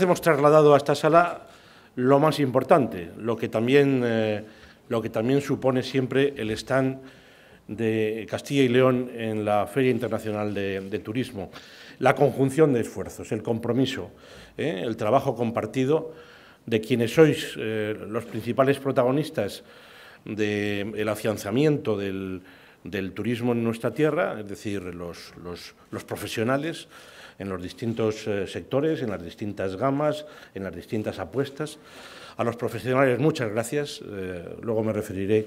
Hemos trasladado a esta sala lo más importante, lo que también, eh, lo que también supone siempre el stand de Castilla y León en la Feria Internacional de, Turismo. La conjunción de esfuerzos, el compromiso, ¿eh? el trabajo compartido de quienes sois eh, los principales protagonistas del afianzamiento del, turismo en nuestra tierra, es decir, los profesionales, en los distintos eh, sectores, en las distintas gamas, en las distintas apuestas. A los profesionales, muchas gracias. Eh, luego me referiré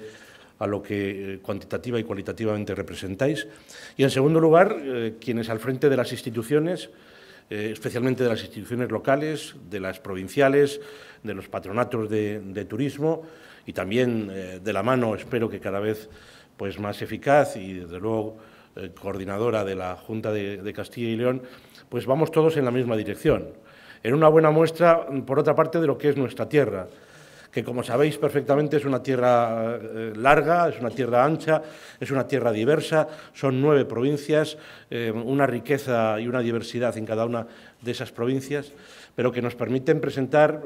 a lo que eh, cuantitativa y cualitativamente representáis. Y en segundo lugar, quienes al frente de las instituciones, especialmente de las instituciones locales, de las provinciales, de los patronatos de, de turismo y también de la mano, espero que cada vez pues, más eficaz y desde luego eh, coordinadora de la Junta de, Castilla y León, pues vamos todos en la misma dirección. En una buena muestra, por otra parte, de lo que es nuestra tierra que como sabéis perfectamente es una tierra eh, larga, es una tierra ancha, es una tierra diversa, son nueve provincias, eh, una riqueza y una diversidad en cada una de esas provincias, pero que nos permiten presentar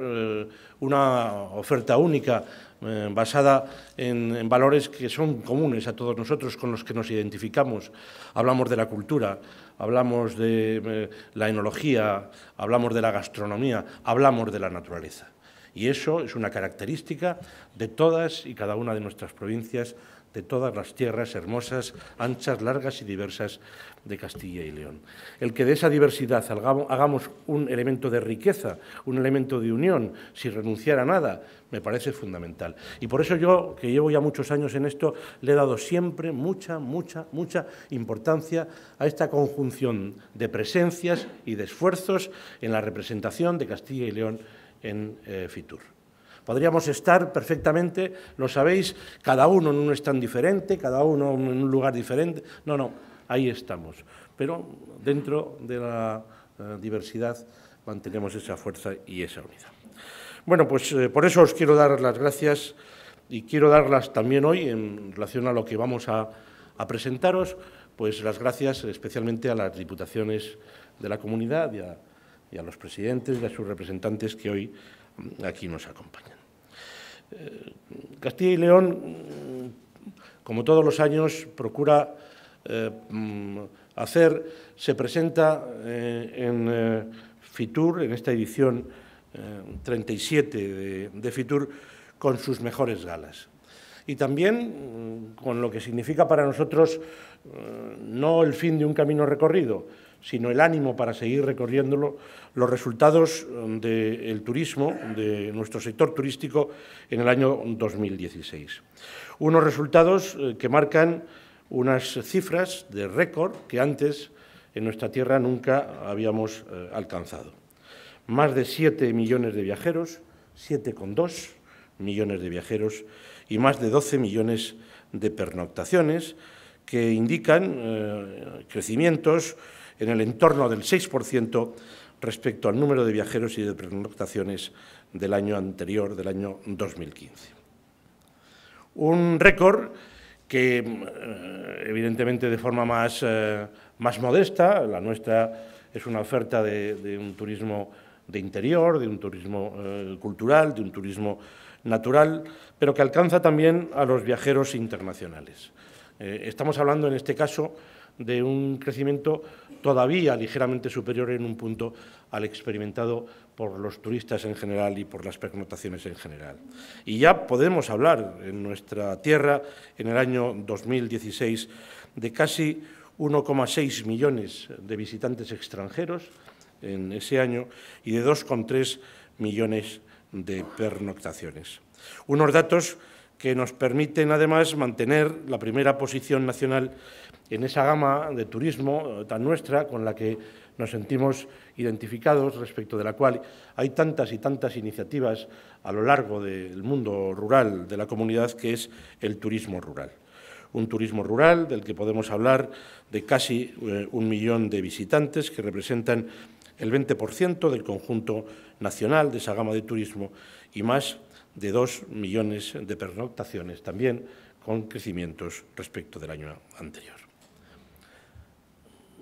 una oferta única eh, basada en, valores que son comunes a todos nosotros, con los que nos identificamos. Hablamos de la cultura, hablamos de eh, la enología, hablamos de la gastronomía, hablamos de la naturaleza. Y eso es una característica de todas y cada una de nuestras provincias de todas las tierras hermosas, anchas, largas y diversas de Castilla y León. El que de esa diversidad hagamos un elemento de riqueza, un elemento de unión, sin renunciar a nada, me parece fundamental. Y por eso yo, que llevo ya muchos años en esto, le he dado siempre mucha, mucha, mucha importancia a esta conjunción de presencias y de esfuerzos en la representación de Castilla y León en eh, FITUR. Podríamos estar perfectamente, lo sabéis, cada uno en un stand diferente, cada uno en un lugar diferente. No, no, ahí estamos. Pero dentro de la eh, diversidad mantenemos esa fuerza y esa unidad. Bueno, pues eh, por eso os quiero dar las gracias y quiero darlas también hoy en relación a lo que vamos a, presentaros, pues las gracias especialmente a las diputaciones de la comunidad y a los presidentes y a sus representantes que hoy aquí nos acompañan. Eh, Castilla y León, como todos los años, procura eh, mm, hacer, se presenta eh, en FITUR, en esta edición 37 de, de, FITUR, con sus mejores galas. Y también mm, con lo que significa para nosotros no el fin de un camino recorrido, sino el ánimo para seguir recorriéndolo, los resultados mm, del turismo, de nuestro sector turístico en el año 2016. Unos resultados eh, que marcan unas cifras de récord que antes en nuestra tierra nunca habíamos eh, alcanzado. Más de 7 millones de viajeros, 7,2 millones de viajeros y más de 12 millones de pernoctaciones que indican eh, crecimientos en el entorno del 6% respecto al número de viajeros y de pernoctaciones del año anterior, del año 2015. Un récord que, eh, evidentemente, de forma más, eh, más modesta, la nuestra es una oferta de, un turismo de interior, de un turismo eh, cultural, de un turismo natural, pero que alcanza también a los viajeros internacionales. estamos hablando en este caso de un crecimiento todavía ligeramente superior en un punto al experimentado por los turistas en general y por las pernoctaciones en general. Y ya podemos hablar en nuestra tierra, en el año 2016, de casi 1,6 millones de visitantes extranjeros en ese año y de 2,3 millones de pernoctaciones. Unos datos que nos permiten además mantener la primera posición nacional en esa gama de turismo eh, tan nuestra con la que nos sentimos identificados, respecto de la cual hay tantas y tantas iniciativas a lo largo del mundo rural de la comunidad que es el turismo rural. Un turismo rural del que podemos hablar de casi eh, un millón de visitantes que representan el 20% del conjunto nacional de esa gama de turismo y más de dos millones de pernoctaciones, también con crecimientos respecto del año anterior.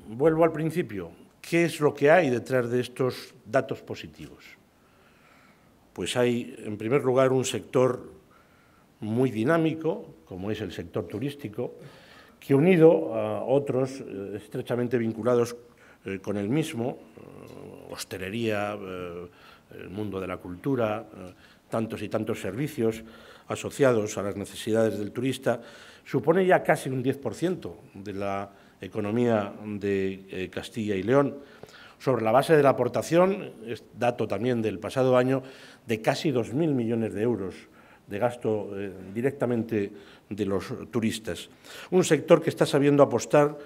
Vuelvo al principio. ¿Qué es lo que hay detrás de estos datos positivos? Pues hay, en primer lugar, un sector muy dinámico, como es el sector turístico, que unido a otros eh, estrechamente vinculados eh, con el mismo, eh, hostelería, el mundo de la cultura, tantos y tantos servicios asociados a las necesidades del turista, supone ya casi un 10% de la economía de eh, Castilla y León, sobre la base de la aportación, dato también del pasado año, de casi 2.000 millones de euros de gasto eh, directamente de los turistas. Un sector que está sabiendo apostar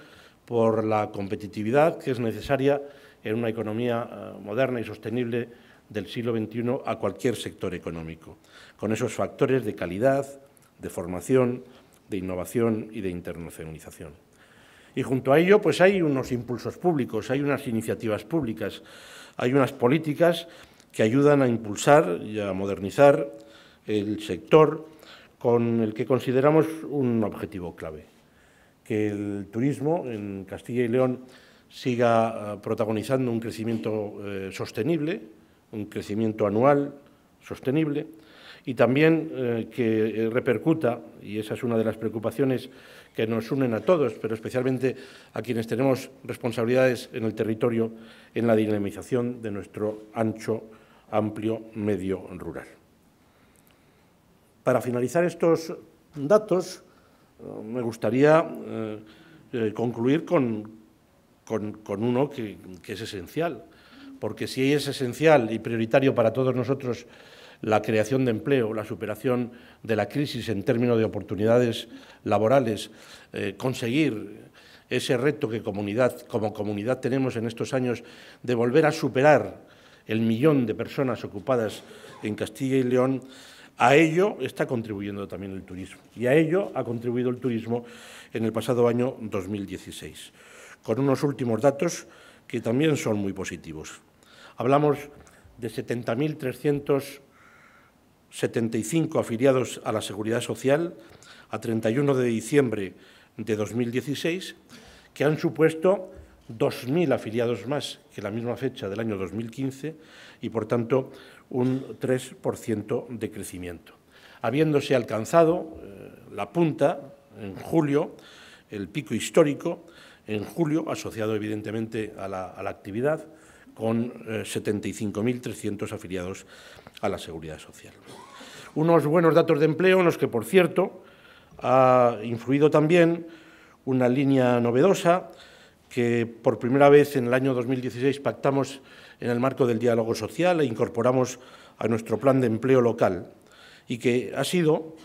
por la competitividad que es necesaria en una economía eh, moderna y sostenible del siglo XXI a cualquier sector económico, con esos factores de calidad, de formación, de innovación y de internacionalización. Y junto a ello, pues hay unos impulsos públicos, hay unas iniciativas públicas, hay unas políticas que ayudan a impulsar y a modernizar el sector con el que consideramos un objetivo clave, que el turismo en Castilla y León siga eh, protagonizando un crecimiento eh, sostenible, un crecimiento anual sostenible y también eh, que eh, repercuta, y esa es una de las preocupaciones que nos unen a todos, pero especialmente a quienes tenemos responsabilidades en el territorio, en la dinamización de nuestro ancho, amplio medio rural. Para finalizar estos datos, eh, me gustaría concluir con, uno que es esencial, porque si es esencial y prioritario para todos nosotros la creación de empleo, la superación de la crisis en términos de oportunidades laborales, eh, conseguir ese reto que comunidad, como comunidad tenemos en estos años de volver a superar el millón de personas ocupadas en Castilla y León, a ello está contribuyendo también el turismo y a ello ha contribuido el turismo en el pasado año 2016, con unos últimos datos que también son muy positivos. Hablamos de 70.375 afiliados a la Seguridad Social a 31 de diciembre de 2016, que han supuesto 2.000 afiliados más que la misma fecha del año 2015 y, por tanto, un 3% de crecimiento. Habiéndose alcanzado eh, la punta en julio, el pico histórico en julio, asociado evidentemente a la actividad, con 75.300 eh, afiliados a la Seguridad Social. Unos buenos datos de empleo en los que, por cierto, ha influido también una línea novedosa que por primera vez en el año 2016 pactamos en el marco del diálogo social e incorporamos a nuestro plan de empleo local y que ha sido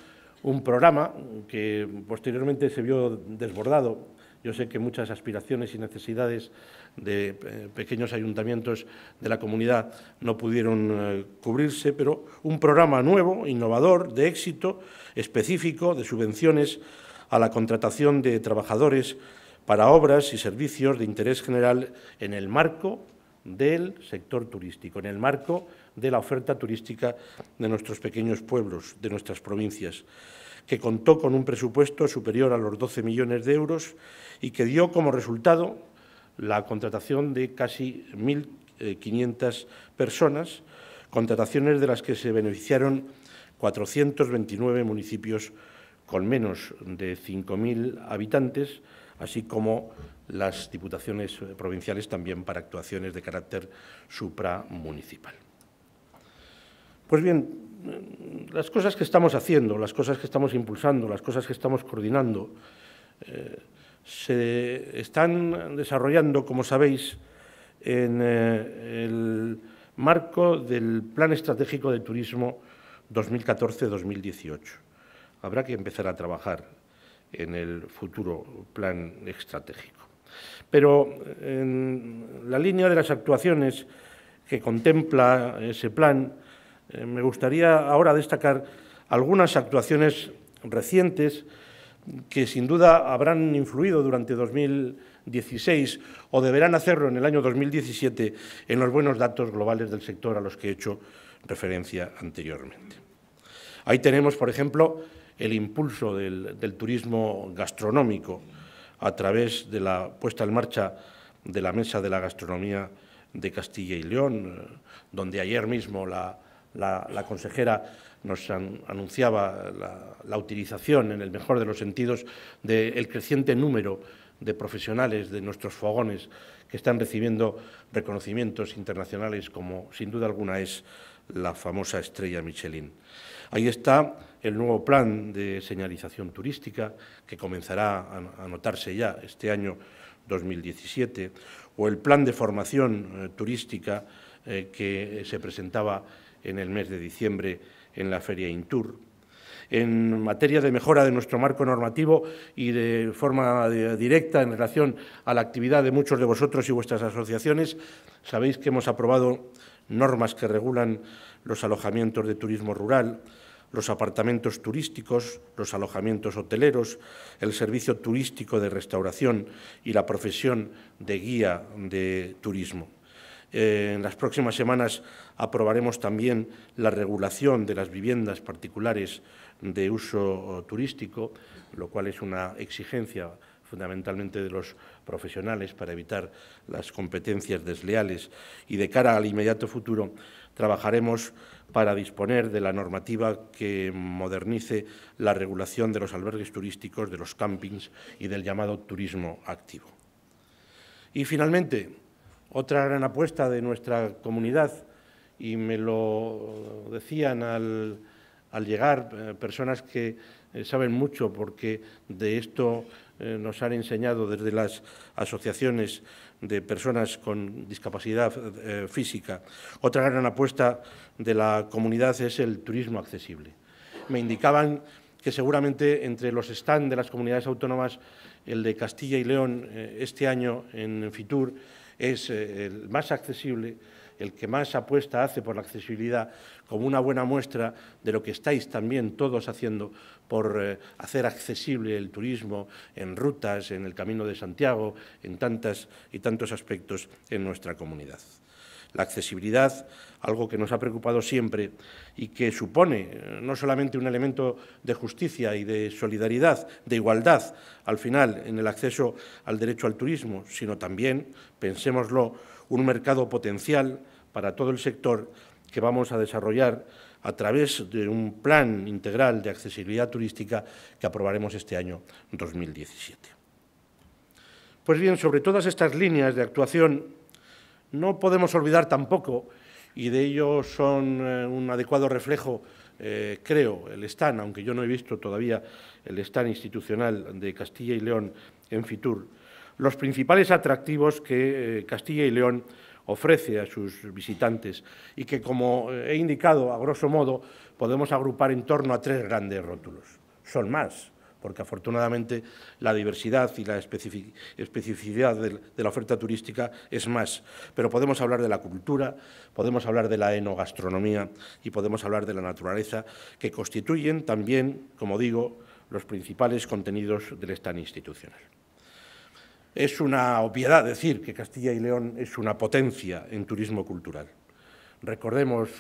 un programa que posteriormente se vio desbordado yo sé que muchas aspiraciones y necesidades de eh, pequeños ayuntamientos de la comunidad no pudieron eh, cubrirse, pero un programa nuevo, innovador, de éxito, específico, de subvenciones a la contratación de trabajadores para obras y servicios de interés general en el marco del sector turístico, en el marco de la oferta turística de nuestros pequeños pueblos, de nuestras provincias, que contó con un presupuesto superior a los 12 millones de euros y que dio como resultado la contratación de casi 1.500 eh, personas, contrataciones de las que se beneficiaron 429 municipios con menos de 5.000 habitantes, así como las diputaciones provinciales también para actuaciones de carácter supramunicipal. Pues bien, las cosas que estamos haciendo, las cosas que estamos impulsando, las cosas que estamos coordinando, eh, se están desarrollando, como sabéis, en eh, el marco del Plan Estratégico de Turismo 2014-2018. Habrá que empezar a trabajar en el futuro plan estratégico. Pero en la línea de las actuaciones que contempla ese plan, eh, me gustaría ahora destacar algunas actuaciones recientes que sin duda habrán influido durante 2016 o deberán hacerlo en el año 2017 en los buenos datos globales del sector a los que he hecho referencia anteriormente. Ahí tenemos, por ejemplo, el impulso del, turismo gastronómico a través de la puesta en marcha de la Mesa de la Gastronomía de Castilla y León, eh, donde ayer mismo la, consejera nos anunciaba la, utilización, en el mejor de los sentidos, del creciente número de profesionales de nuestros fogones que están recibiendo reconocimientos internacionales como sin duda alguna es la famosa estrella Michelin. Ahí está el nuevo plan de señalización turística, que comenzará a anotarse ya este año 2017, o el plan de formación eh, turística eh, que eh, se presentaba en el mes de diciembre en la Feria Intur. En materia de mejora de nuestro marco normativo y de forma directa en relación a la actividad de muchos de vosotros y vuestras asociaciones, sabéis que hemos aprobado normas que regulan los alojamientos de turismo rural, los apartamentos turísticos, los alojamientos hoteleros, el servicio turístico de restauración y la profesión de guía de turismo. Eh, en las próximas semanas aprobaremos también la regulación de las viviendas particulares de uso turístico, lo cual es una exigencia fundamentalmente de los profesionales para evitar las competencias desleales y de cara al inmediato futuro trabajaremos para disponer de la normativa que modernice la regulación de los albergues turísticos, de los campings y del llamado turismo activo. Y finalmente, otra gran apuesta de nuestra comunidad, y me lo decían al al llegar eh, personas que eh, saben mucho porque de esto eh, nos han enseñado desde las asociaciones de personas con discapacidad física. Otra gran apuesta de la comunidad es el turismo accesible. Me indicaban que seguramente entre los stands de las comunidades autónomas, el de Castilla y León este año en Fitur es el más accesible el que más apuesta hace por la accesibilidad, como una buena muestra de lo que estáis también todos haciendo por eh, hacer accesible el turismo en rutas, en el Camino de Santiago, en tantas y tantos aspectos en nuestra comunidad. La accesibilidad, algo que nos ha preocupado siempre y que supone eh, no solamente un elemento de justicia y de solidaridad, de igualdad, al final, en el acceso al derecho al turismo, sino también, pensémoslo, un mercado potencial para todo el sector que vamos a desarrollar a través de un plan integral de accesibilidad turística que aprobaremos este año 2017. Pues bien, sobre todas estas líneas de actuación no podemos olvidar tampoco, y de ello son eh, un adecuado reflejo, eh, creo, el stand, aunque yo no he visto todavía el stand institucional de Castilla y León en FITUR, los principales atractivos que eh, Castilla y León ofrece a sus visitantes y que, como eh, he indicado, a grosso modo, podemos agrupar en torno a tres grandes rótulos. Son más, porque afortunadamente la diversidad y la especificidad de la oferta turística es más. Pero podemos hablar de la cultura, podemos hablar de la enogastronomía y podemos hablar de la naturaleza, que constituyen también, como digo, los principales contenidos del stand institucional. Es una obviedad decir que Castilla y León es una potencia en turismo cultural. Recordemos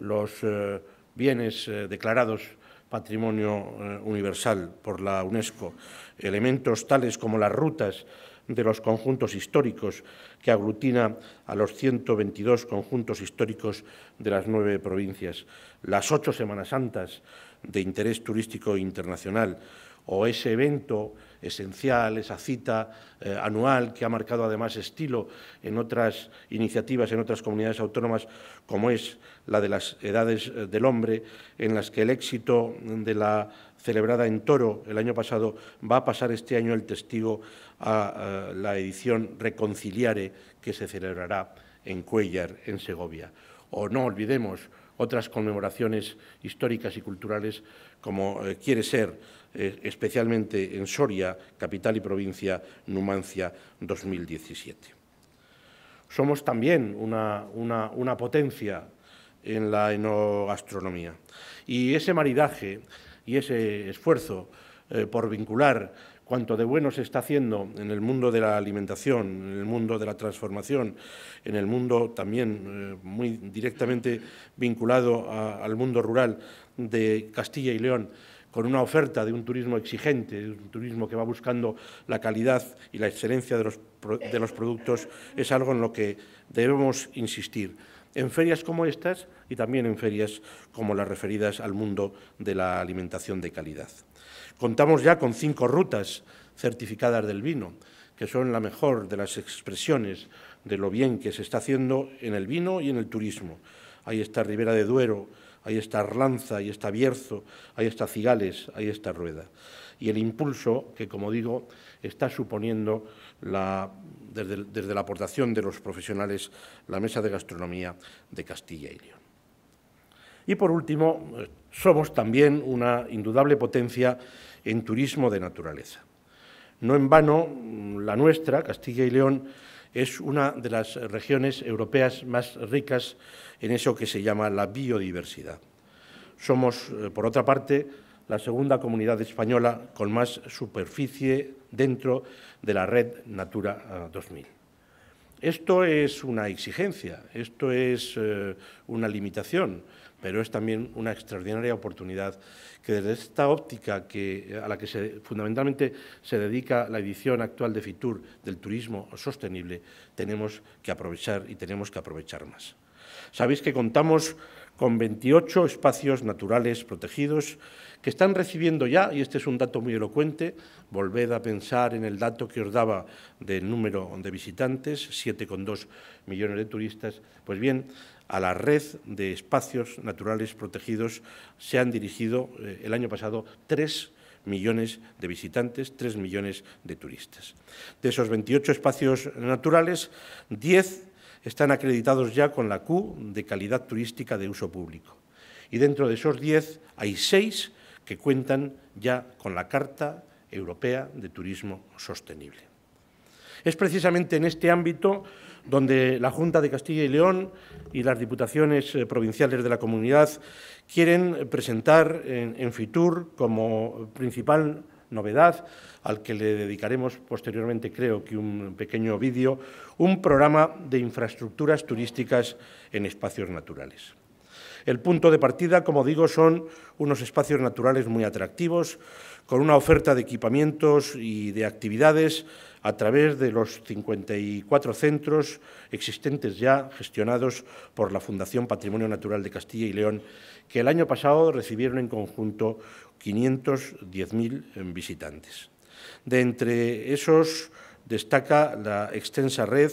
los eh, bienes eh, declarados patrimonio eh, universal por la UNESCO, elementos tales como las rutas de los conjuntos históricos que aglutina a los 122 conjuntos históricos de las nueve provincias, las ocho Semanas Santas de interés turístico internacional o ese evento esencial, esa cita eh, anual que ha marcado además estilo en otras iniciativas, en otras comunidades autónomas, como es la de las edades eh, del hombre, en las que el éxito de la celebrada en Toro el año pasado va a pasar este año el testigo a, eh, la edición Reconciliare que se celebrará en Cuellar, en Segovia. O no olvidemos otras conmemoraciones históricas y culturales como quiere ser eh, especialmente en Soria, capital y provincia, Numancia 2017. Somos también una, potencia en la enogastronomía. Y ese maridaje y ese esfuerzo eh, por vincular cuanto de bueno se está haciendo en el mundo de la alimentación, en el mundo de la transformación, en el mundo también eh, muy directamente vinculado al mundo rural de Castilla y León, con una oferta de un turismo exigente, de un turismo que va buscando la calidad y la excelencia de los, de los productos, es algo en lo que debemos insistir en ferias como estas y también en ferias como las referidas al mundo de la alimentación de calidad. Contamos ya con cinco rutas certificadas del vino, que son la mejor de las expresiones de lo bien que se está haciendo en el vino y en el turismo. Ahí está Ribera de Duero, hay esta Arlanza, hay está Bierzo, hay está Cigales, hay esta Rueda. Y el impulso que, como digo, está suponiendo desde la aportación de los profesionales la Mesa de Gastronomía de Castilla y León. Y por último, eh, somos también una indudable potencia en turismo de naturaleza. No en vano, mm, la nuestra, Castilla y León, es una de las regiones europeas más ricas en eso que se llama la biodiversidad. Somos, eh, por otra parte, la segunda comunidad española con más superficie dentro de la red Natura 2000. Eh, esto es una exigencia, esto es eh, una limitación pero es también una extraordinaria oportunidad que desde esta óptica eh, a la que fundamentalmente se dedica la edición actual de FITUR del turismo sostenible, tenemos que aprovechar y tenemos que aprovechar más. Sabéis que contamos con 28 espacios naturales protegidos que están recibiendo ya, y este es un dato muy elocuente, volved a pensar en el dato que os daba del número de visitantes, 7,2 millones de turistas, pues bien, a la red de espacios naturales protegidos se han dirigido eh, el año pasado tres millones de visitantes, 3 millones de turistas. De esos 28 espacios naturales, 10 están acreditados ya con la Q de calidad turística de uso público. Y dentro de esos 10 hay 6 que cuentan ya con la Carta Europea de Turismo Sostenible. Es precisamente en este ámbito donde la Junta de Castilla y León y las diputaciones eh, provinciales de la comunidad quieren presentar en, FITUR como principal novedad, al que le dedicaremos posteriormente, creo que un pequeño vídeo, un programa de infraestructuras turísticas en espacios naturales. El punto de partida, como digo, son unos espacios naturales muy atractivos, con una oferta de equipamientos y de actividades a través de los 54 centros existentes ya gestionados por la Fundación Patrimonio Natural de Castilla y León, que el año pasado recibieron en conjunto 510.000 visitantes. De entre esos destaca la extensa red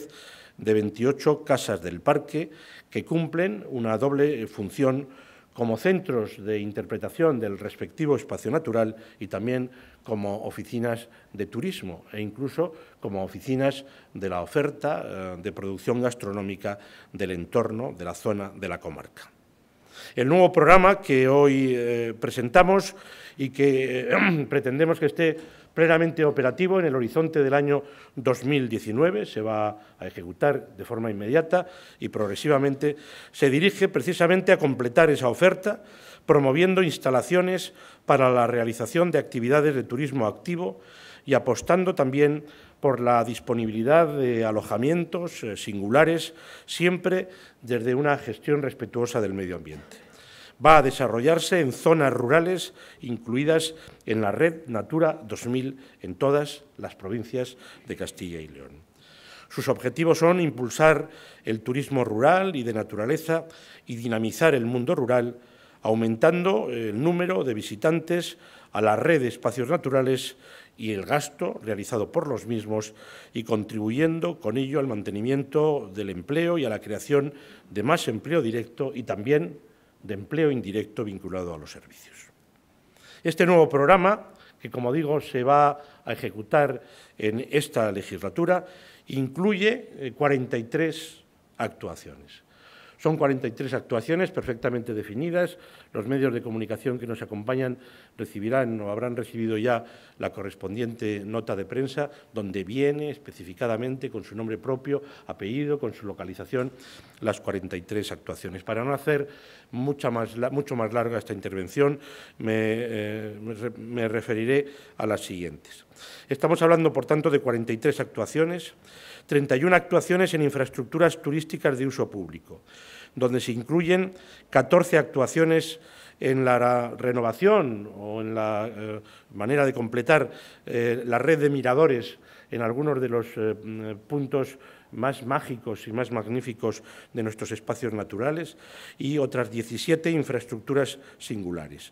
de 28 casas del parque que cumplen una doble función como centros de interpretación del respectivo espacio natural y también como oficinas de turismo e incluso como oficinas de la oferta eh, de producción gastronómica del entorno, de la zona, de la comarca. El nuevo programa que hoy eh, presentamos y que eh, pretendemos que esté plenamente operativo en el horizonte del año 2019, se va a ejecutar de forma inmediata y progresivamente, se dirige precisamente a completar esa oferta, promoviendo instalaciones para la realización de actividades de turismo activo y apostando también por la disponibilidad de alojamientos eh, singulares, siempre desde una gestión respetuosa del medio ambiente va a desarrollarse en zonas rurales incluidas en la red Natura 2000 en todas las provincias de Castilla y León. Sus objetivos son impulsar el turismo rural y de naturaleza y dinamizar el mundo rural, aumentando el número de visitantes a la red de espacios naturales y el gasto realizado por los mismos y contribuyendo con ello al mantenimiento del empleo y a la creación de más empleo directo y también de empleo indirecto vinculado a los servicios. Este nuevo programa, que como digo se va a ejecutar en esta legislatura, incluye 43 eh, actuaciones son 43 actuaciones perfectamente definidas. Los medios de comunicación que nos acompañan recibirán o habrán recibido ya la correspondiente nota de prensa, donde viene especificadamente con su nombre propio, apellido, con su localización, las 43 actuaciones. Para no hacer mucha más, mucho más larga esta intervención, me eh, referiré a las siguientes. Estamos hablando, por tanto, de 43 actuaciones, 31 actuaciones en infraestructuras turísticas de uso público, donde se incluyen 14 actuaciones en la renovación o en la eh, manera de completar eh, la red de miradores en algunos de los eh, mm, puntos más mágicos y más magníficos de nuestros espacios naturales y otras 17 infraestructuras singulares.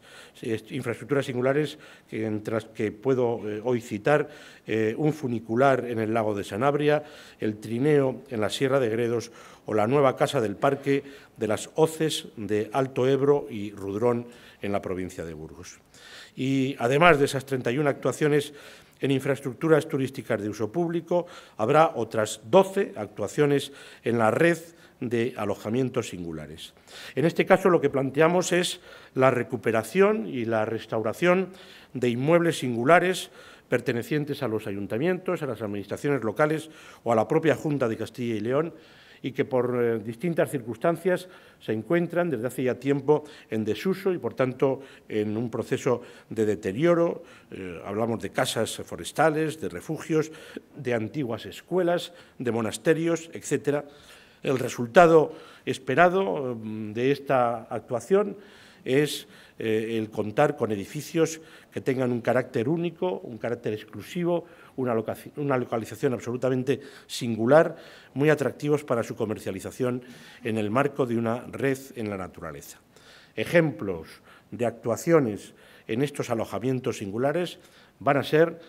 Infraestructuras singulares entre las que puedo eh, hoy citar eh, un funicular en el lago de Sanabria, el trineo en la Sierra de Gredos o la nueva casa del parque de las Hoces de Alto Ebro y Rudrón en la provincia de Burgos. Y además de esas 31 actuaciones, en infraestructuras turísticas de uso público, habrá otras 12 actuaciones en la red de alojamientos singulares. En este caso lo que planteamos es la recuperación y la restauración de inmuebles singulares pertenecientes a los ayuntamientos, a las administraciones locales o a la propia Junta de Castilla y León y que por eh, distintas circunstancias se encuentran desde hace ya tiempo en desuso y, por tanto, en un proceso de deterioro. Eh, hablamos de casas forestales, de refugios, de antiguas escuelas, de monasterios, etcétera. El resultado esperado mm, de esta actuación es eh, el contar con edificios que tengan un carácter único, un carácter exclusivo, una, localización absolutamente singular, muy atractivos para su comercialización en el marco de una red en la naturaleza. Ejemplos de actuaciones en estos alojamientos singulares van a ser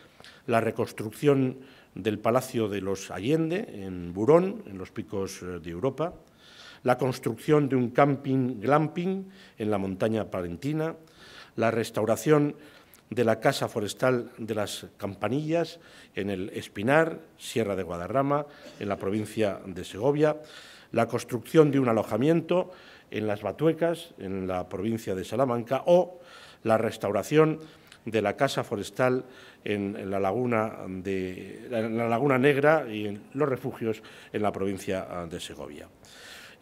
la reconstrucción del Palacio de los Allende en Burón, en los picos eh, de Europa, la construcción de un camping glamping en la montaña palentina, la restauración de la Casa Forestal de las Campanillas, en el Espinar, Sierra de Guadarrama, en la provincia de Segovia, la construcción de un alojamiento en las Batuecas, en la provincia de Salamanca, o la restauración de la Casa Forestal en la Laguna, la laguna Negra y en los refugios en la provincia de Segovia.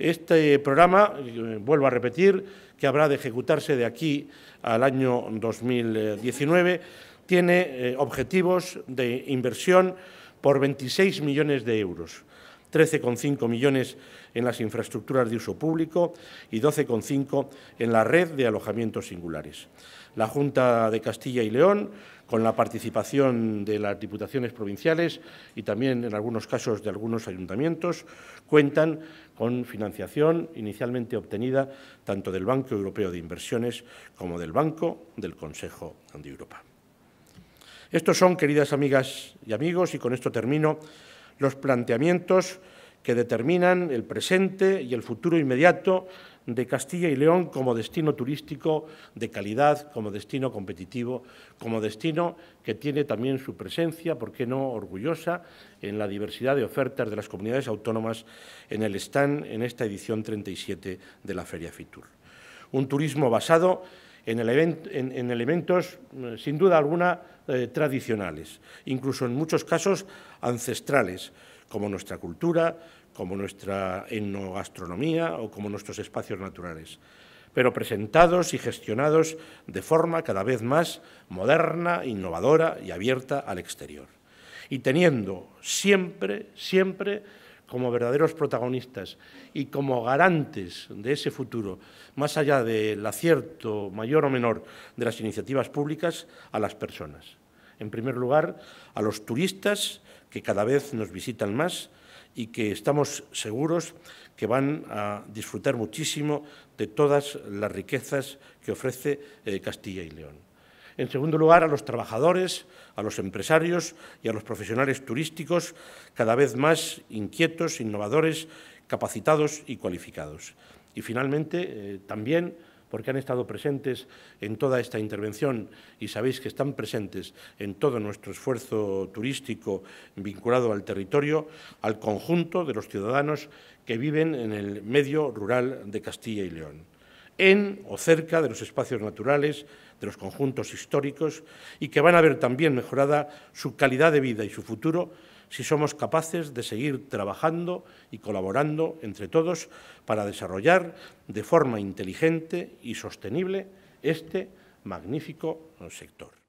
Este programa, eh, vuelvo a repetir, que habrá de ejecutarse de aquí al año 2019, tiene eh, objetivos de inversión por 26 millones de euros, 13,5 millones en las infraestructuras de uso público y 12,5 en la red de alojamientos singulares. La Junta de Castilla y León con la participación de las diputaciones provinciales y también en algunos casos de algunos ayuntamientos, cuentan con financiación inicialmente obtenida tanto del Banco Europeo de Inversiones como del Banco del Consejo de Europa. Estos son, queridas amigas y amigos, y con esto termino, los planteamientos que determinan el presente y el futuro inmediato de Castilla y León como destino turístico de calidad, como destino competitivo, como destino que tiene también su presencia, por qué no, orgullosa en la diversidad de ofertas de las comunidades autónomas en el stand en esta edición 37 de la Feria Fitur. Un turismo basado en, elementos, eh, sin duda alguna, eh, tradicionales, incluso en muchos casos ancestrales, como nuestra cultura, como nuestra etnogastronomía o como nuestros espacios naturales, pero presentados y gestionados de forma cada vez más moderna, innovadora y abierta al exterior. Y teniendo siempre, siempre como verdaderos protagonistas y como garantes de ese futuro, más allá del acierto mayor o menor de las iniciativas públicas, a las personas. En primer lugar, a los turistas que cada vez nos visitan más y que estamos seguros que van a disfrutar muchísimo de todas las riquezas que ofrece eh, Castilla y León. En segundo lugar, a los trabajadores, a los empresarios y a los profesionales turísticos, cada vez más inquietos, innovadores, capacitados y cualificados. Y finalmente, eh, también porque han estado presentes en toda esta intervención y sabéis que están presentes en todo nuestro esfuerzo turístico vinculado al territorio, al conjunto de los ciudadanos que viven en el medio rural de Castilla y León, en o cerca de los espacios naturales, de los conjuntos históricos y que van a ver también mejorada su calidad de vida y su futuro si somos capaces de seguir trabajando y colaborando entre todos para desarrollar de forma inteligente y sostenible este magnífico sector.